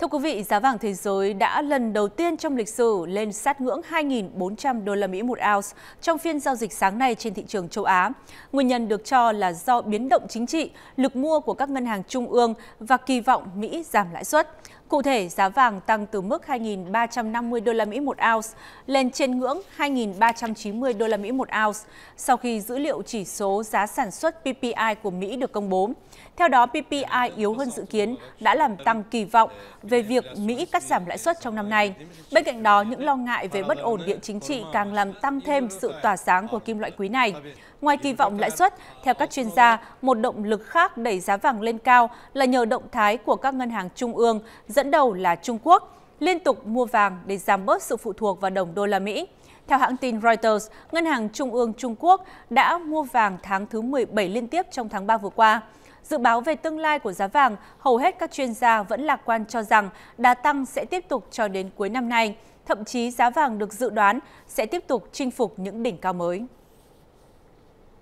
Thưa quý vị, giá vàng thế giới đã lần đầu tiên trong lịch sử lên sát ngưỡng 2.400 đô la Mỹ một ounce trong phiên giao dịch sáng nay trên thị trường châu Á. Nguyên nhân được cho là do biến động chính trị, lực mua của các ngân hàng trung ương và kỳ vọng Mỹ giảm lãi suất. Cụ thể, giá vàng tăng từ mức 2.350 đô la Mỹ một ounce lên trên ngưỡng 2.390 đô la Mỹ một ounce sau khi dữ liệu chỉ số giá sản xuất PPI của Mỹ được công bố. Theo đó, PPI yếu hơn dự kiến đã làm tăng kỳ vọng về việc Mỹ cắt giảm lãi suất trong năm nay. Bên cạnh đó, những lo ngại về bất ổn địa chính trị càng làm tăng thêm sự tỏa sáng của kim loại quý này. Ngoài kỳ vọng lãi suất, theo các chuyên gia, một động lực khác đẩy giá vàng lên cao là nhờ động thái của các ngân hàng trung ương, dẫn đầu là Trung Quốc, liên tục mua vàng để giảm bớt sự phụ thuộc vào đồng đô la Mỹ. Theo hãng tin Reuters, Ngân hàng Trung ương Trung Quốc đã mua vàng tháng thứ 17 liên tiếp trong tháng 3 vừa qua. Dự báo về tương lai của giá vàng, hầu hết các chuyên gia vẫn lạc quan cho rằng đà tăng sẽ tiếp tục cho đến cuối năm nay. Thậm chí giá vàng được dự đoán sẽ tiếp tục chinh phục những đỉnh cao mới.